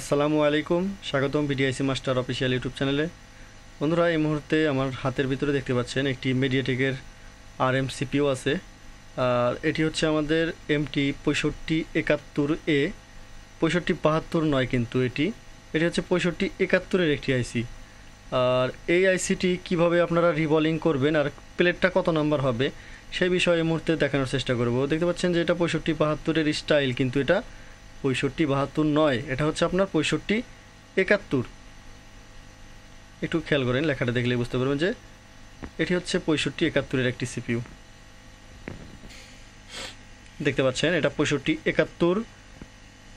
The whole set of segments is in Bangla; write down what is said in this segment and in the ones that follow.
আসসালামু আলাইকুম স্বাগতম বিডিআইসি মাস্টার অফিসিয়াল ইউটিউব চ্যানেলে বন্ধুরা এই মুহূর্তে আমার হাতের ভিতরে দেখতে পাচ্ছেন একটি মিডিয়াটেকের আর এম সিপিও আছে আর এটি হচ্ছে আমাদের এমটি পঁয়ষট্টি একাত্তর এ পঁয়ষট্টি বাহাত্তর নয় কিন্তু এটি এটি হচ্ছে পঁয়ষট্টি একাত্তরের একটি আইসি আর এই আইসিটি কিভাবে আপনারা রিবলিং করবেন আর প্লেটটা কত নাম্বার হবে সেই বিষয়ে এই মুহূর্তে দেখানোর চেষ্টা করব দেখতে পাচ্ছেন যে এটা পঁয়ষট্টি বাহাত্তরের স্টাইল কিন্তু এটা পঁয়ষট্টি বাহাত্তর নয় এটা হচ্ছে আপনার পঁয়ষট্টি একাত্তর একটু খেয়াল করেন লেখাটা দেখলে বুঝতে পারবেন যে এটি হচ্ছে পঁয়ষট্টি একাত্তরের একটি সিপিউ দেখতে পাচ্ছেন এটা পঁয়ষট্টি একাত্তর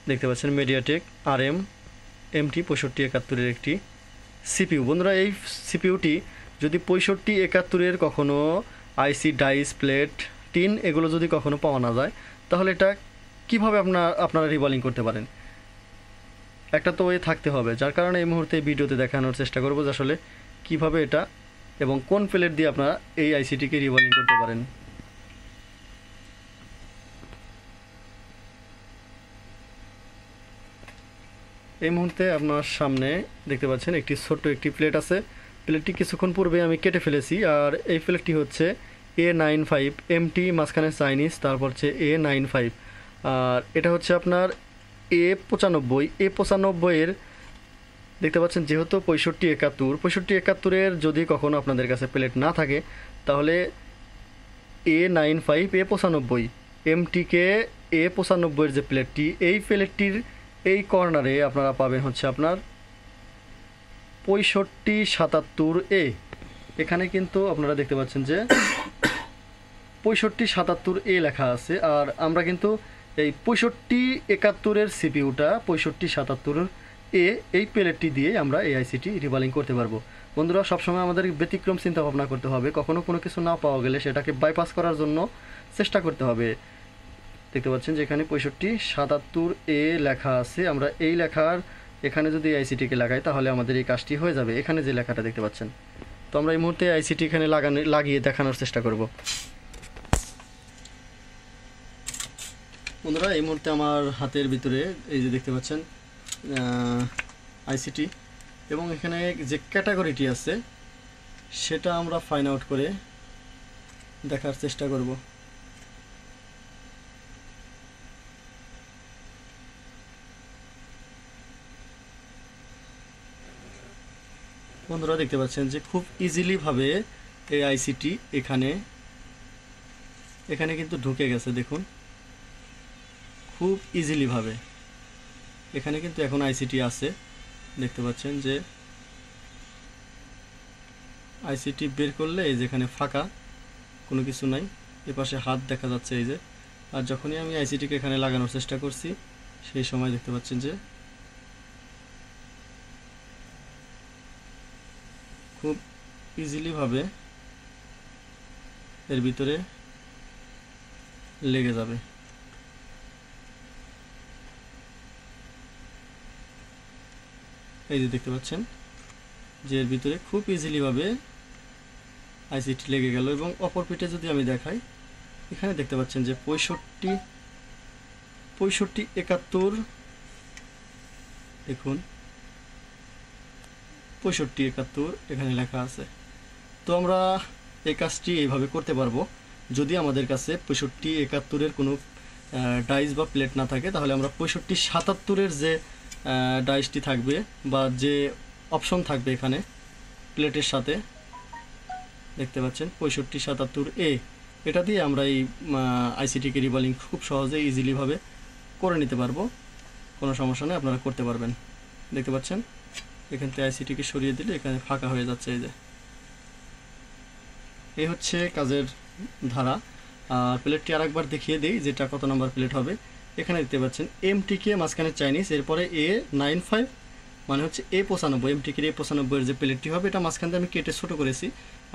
দেখতে পাচ্ছেন মিডিয়াটেক আর এম এমটি পঁয়ষট্টি একাত্তরের একটি সিপিউ বন্ধুরা এই সিপিউটি যদি পঁয়ষট্টি একাত্তরের কখনও আইসি ডাইস প্লেট টিন এগুলো যদি কখনো পাওয়া না যায় তাহলে এটা কিভাবে আপনার আপনারা রিবলিং করতে পারেন একটা তো এ থাকতে হবে যার কারণে এই মুহূর্তে ভিডিওতে দেখানোর চেষ্টা করবো যে আসলে কীভাবে এটা এবং কোন প্লেট দিয়ে আপনারা এই আইসিটিকে রিবলিং করতে পারেন এই মুহূর্তে আপনার সামনে দেখতে পাচ্ছেন একটি ছোট্ট একটি প্লেট আছে প্লেটটি কিছুক্ষণ পূর্বে আমি কেটে ফেলেছি আর এই প্লেটটি হচ্ছে এ নাইন ফাইভ এমটি মাঝখানে চাইনিজ তারপর হচ্ছে এ নাইন ফাইভ আর এটা হচ্ছে আপনার এ পঁচানব্বই এ পঁচানব্বইয়ের দেখতে পাচ্ছেন যেহেতু পঁয়ষট্টি একাত্তর পঁয়ষট্টি একাত্তরের যদি কখনও আপনাদের কাছে প্লেট না থাকে তাহলে এ নাইন ফাইভ এ পঁচানব্বই এমটিকে এ পঁচানব্বইয়ের যে প্লেটটি এই প্লেটটির এই কর্নারে আপনারা পাবেন হচ্ছে আপনার পঁয়ষট্টি সাতাত্তর এ এখানে কিন্তু আপনারা দেখতে পাচ্ছেন যে পঁয়ষট্টি সাতাত্তর এ লেখা আছে আর আমরা কিন্তু এই পঁয়ষট্টি একাত্তরের সিপিউটা পঁয়ষট্টি সাতাত্তর এ এই প্লেটটি দিয়ে আমরা এআইসিটি আইসিটি রিভালিং করতে পারবো বন্ধুরা সবসময় আমাদের ব্যতিক্রম চিন্তা ভাবনা করতে হবে কখনো কোনো কিছু না পাওয়া গেলে সেটাকে বাইপাস করার জন্য চেষ্টা করতে হবে দেখতে পাচ্ছেন যে এখানে পঁয়ষট্টি সাতাত্তর এ লেখা আছে আমরা এই লেখার এখানে যদি আইসিটিকে লাগাই তাহলে আমাদের এই কাজটি হয়ে যাবে এখানে যে লেখাটা দেখতে পাচ্ছেন তো আমরা এই মুহূর্তে আইসিটি এখানে লাগানো লাগিয়ে দেখানোর চেষ্টা করব বন্ধুরা এই মুহূর্তে আমার হাতের ভিতরে এই যে দেখতে পাচ্ছেন আইসিটি এবং এখানে যে ক্যাটাগরিটি আছে সেটা আমরা ফাইন আউট করে দেখার চেষ্টা করব বন্ধুরা দেখতে পাচ্ছেন যে খুব ইজিলিভাবে এই আইসিটি এখানে এখানে কিন্তু ঢুকে গেছে দেখুন খুব ইজিলিভাবে এখানে কিন্তু এখন আইসিটি আছে দেখতে পাচ্ছেন যে আইসিটি বের করলে এই যেখানে ফাঁকা কোনো কিছু নাই এপাশে হাত দেখা যাচ্ছে এই যে আর যখনই আমি আইসিটিকে এখানে লাগানোর চেষ্টা করছি সেই সময় দেখতে পাচ্ছেন যে খুব ইজিলিভাবে এর ভিতরে লেগে যাবে এই যে দেখতে পাচ্ছেন যে এর ভিতরে খুব ইজিলিভাবে আইসিটি লেগে গেল এবং অপর পিঠে যদি আমি দেখাই এখানে দেখতে পাচ্ছেন যে পঁয়ষট্টি পঁয়ষট্টি একাত্তর দেখুন পঁয়ষট্টি একাত্তর এখানে লেখা আছে তো আমরা এই কাজটি এইভাবে করতে পারবো যদি আমাদের কাছে পঁয়ষট্টি একাত্তরের কোনো ডাইস বা প্লেট না থাকে তাহলে আমরা পঁয়ষট্টি সাতাত্তরের যে ডাইসটি থাকবে বা যে অপশন থাকবে এখানে প্লেটের সাথে দেখতে পাচ্ছেন পঁয়ষট্টি সাতাত্তর এ এটা দিয়ে আমরা এই আইসিটিকে রিবলিং খুব সহজে ইজিলিভাবে করে নিতে পারবো কোনো সমস্যা নেই আপনারা করতে পারবেন দেখতে পাচ্ছেন এখান থেকে আইসিটিকে সরিয়ে দিলে এখানে ফাঁকা হয়ে যাচ্ছে এই যে এই হচ্ছে কাজের ধারা আর প্লেটটি আরেকবার দেখিয়ে দিই যেটা কত নম্বর প্লেট হবে এখানে দিতে পাচ্ছেন এম টিকে মাঝখানে চাইনিজ এরপরে এ নাইন ফাইভ মানে হচ্ছে এ পঁচানব্বই এম টিকের এ পঁচানব্বইয়ের যে প্লেটটি হবে এটা মাঝখান থেকে আমি কেটে ছোটো করেছি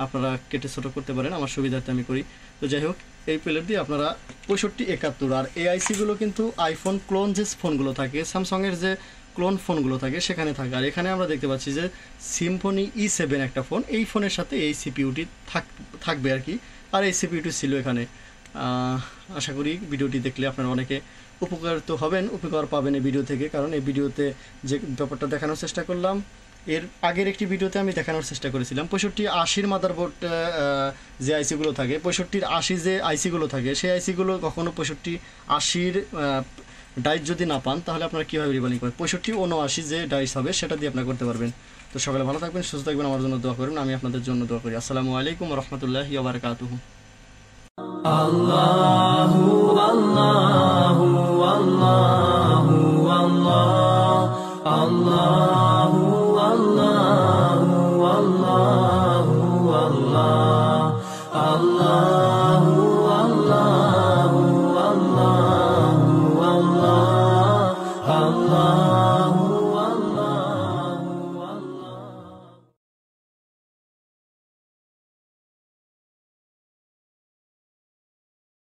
আপনারা কেটে ছোটো করতে পারেন আমার সুবিধার্থে আমি করি তো যাই হোক এই প্লেট দিয়ে আপনারা পঁয়ষট্টি একাত্তর আর এআইসিগুলো কিন্তু আইফোন ক্লোন যে ফোনগুলো থাকে স্যামসংয়ের যে ক্লোন ফোনগুলো থাকে সেখানে থাকে আর এখানে আমরা দেখতে পাচ্ছি যে সিম্ফনি ই সেভেন একটা ফোন এই ফোনের সাথে এই সিপিউটি থাক থাকবে আর কি আর এই সিপিউটি ছিল এখানে আশা করি ভিডিওটি দেখলে আপনারা অনেকে উপকৃত হবেন উপকার পাবেন এই ভিডিও থেকে কারণ এই ভিডিওতে যে ব্যাপারটা দেখানোর চেষ্টা করলাম এর আগের একটি ভিডিওতে আমি দেখানোর চেষ্টা করেছিলাম পঁয়ষট্টি আশির মাদারবোর্ড যে আইসিগুলো থাকে পঁয়ষট্টির আশি যে আইসিগুলো থাকে সেই আইসিগুলো কখনও পঁয়ষট্টি আশির ডাইস যদি না পান তাহলে আপনারা কীভাবে রিবালিং করেন পঁয়ষট্টি উনআশি যে ডাইস হবে সেটা দিয়ে আপনারা করতে পারবেন তো সকালে ভালো থাকবেন সুস্থ থাকবেন আমার জন্য দোয়া করুন আমি আপনাদের জন্য দোয়া করি আসসালামু আলাইকুম রহমতুল্লাহ বারকাতুহ আল্লাহ